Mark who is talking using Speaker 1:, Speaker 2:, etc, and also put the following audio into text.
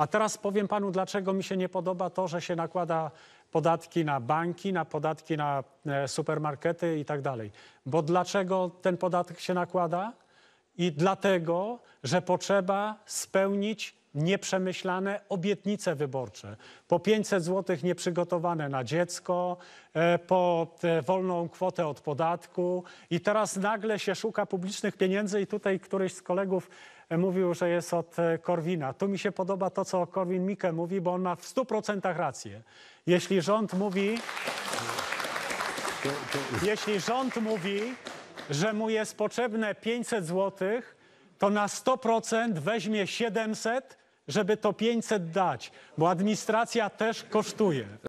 Speaker 1: A teraz powiem panu, dlaczego mi się nie podoba to, że się nakłada podatki na banki, na podatki na e, supermarkety i tak dalej. Bo dlaczego ten podatek się nakłada? I dlatego, że potrzeba spełnić nieprzemyślane obietnice wyborcze. Po 500 zł nieprzygotowane na dziecko, e, po e, wolną kwotę od podatku i teraz nagle się szuka publicznych pieniędzy i tutaj któryś z kolegów e, mówił, że jest od Korwina. Tu mi się podoba to, co Korwin Mikke mówi, bo on ma w 100% rację. Jeśli rząd mówi... Jeśli rząd mówi, że mu jest potrzebne 500 złotych, to na 100% weźmie 700, żeby to 500 dać, bo administracja też kosztuje.